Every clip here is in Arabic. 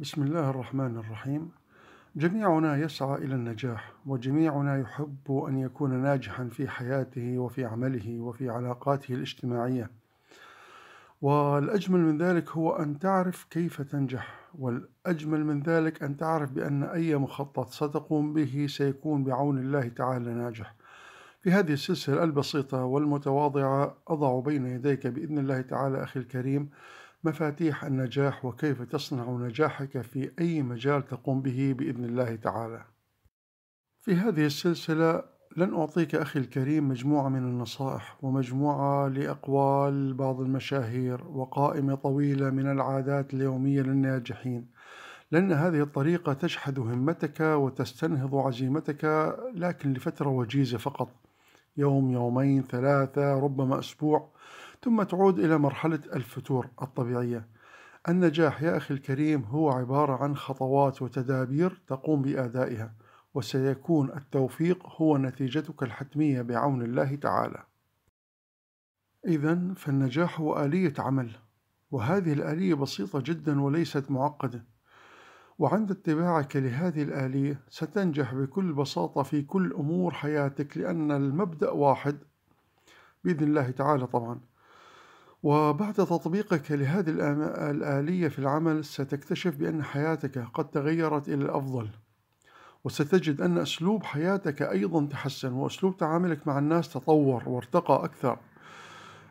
بسم الله الرحمن الرحيم جميعنا يسعى إلى النجاح وجميعنا يحب أن يكون ناجحا في حياته وفي عمله وفي علاقاته الاجتماعية والأجمل من ذلك هو أن تعرف كيف تنجح والأجمل من ذلك أن تعرف بأن أي مخطط ستقوم به سيكون بعون الله تعالى ناجح في هذه السلسلة البسيطة والمتواضعة أضع بين يديك بإذن الله تعالى أخي الكريم مفاتيح النجاح وكيف تصنع نجاحك في أي مجال تقوم به بإذن الله تعالى. في هذه السلسلة لن أعطيك أخي الكريم مجموعة من النصائح ومجموعة لأقوال بعض المشاهير وقائمة طويلة من العادات اليومية للناجحين، لأن هذه الطريقة تجحد همتك وتستنهض عزيمتك لكن لفترة وجيزة فقط، يوم يومين ثلاثة ربما أسبوع ثم تعود إلى مرحلة الفتور الطبيعية النجاح يا أخي الكريم هو عبارة عن خطوات وتدابير تقوم بأدائها وسيكون التوفيق هو نتيجتك الحتمية بعون الله تعالى إذا فالنجاح هو آلية عمل وهذه الآلية بسيطة جدا وليست معقدة وعند اتباعك لهذه الآلية ستنجح بكل بساطة في كل أمور حياتك لأن المبدأ واحد بإذن الله تعالى طبعا وبعد تطبيقك لهذه الآلية في العمل ستكتشف بأن حياتك قد تغيرت إلى الأفضل وستجد أن أسلوب حياتك أيضا تحسن وأسلوب تعاملك مع الناس تطور وارتقى أكثر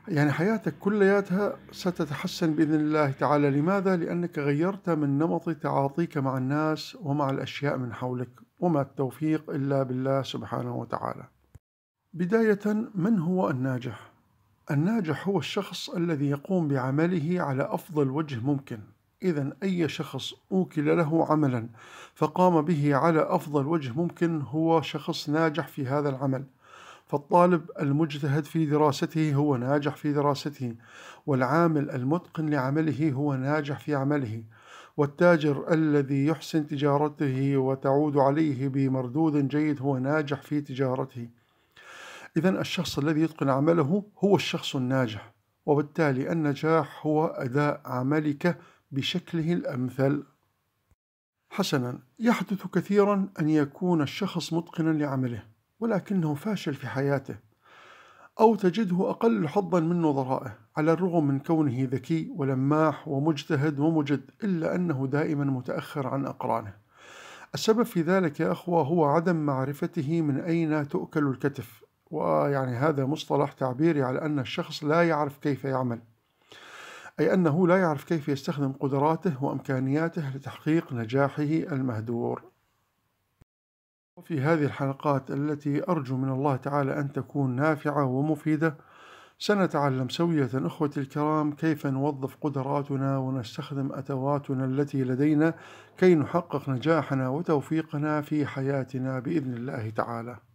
يعني حياتك كلياتها ستتحسن بإذن الله تعالى لماذا؟ لأنك غيرت من نمط تعاطيك مع الناس ومع الأشياء من حولك وما التوفيق إلا بالله سبحانه وتعالى بداية من هو الناجح؟ الناجح هو الشخص الذي يقوم بعمله على أفضل وجه ممكن إذا أي شخص أوكل له عملا فقام به على أفضل وجه ممكن هو شخص ناجح في هذا العمل فالطالب المجتهد في دراسته هو ناجح في دراسته والعامل المتقن لعمله هو ناجح في عمله والتاجر الذي يحسن تجارته وتعود عليه بمردود جيد هو ناجح في تجارته إذا الشخص الذي يتقن عمله هو الشخص الناجح وبالتالي النجاح هو أداء عملك بشكله الأمثل حسنا يحدث كثيرا أن يكون الشخص متقنا لعمله ولكنه فاشل في حياته أو تجده أقل حظا من نظرائه على الرغم من كونه ذكي ولماح ومجتهد ومجد إلا أنه دائما متأخر عن أقرانه السبب في ذلك يا أخوة هو عدم معرفته من أين تؤكل الكتف ويعني هذا مصطلح تعبيري على أن الشخص لا يعرف كيف يعمل أي أنه لا يعرف كيف يستخدم قدراته وإمكانياته لتحقيق نجاحه المهدور وفي هذه الحلقات التي أرجو من الله تعالى أن تكون نافعة ومفيدة سنتعلم سوية أخوتي الكرام كيف نوظف قدراتنا ونستخدم أتواتنا التي لدينا كي نحقق نجاحنا وتوفيقنا في حياتنا بإذن الله تعالى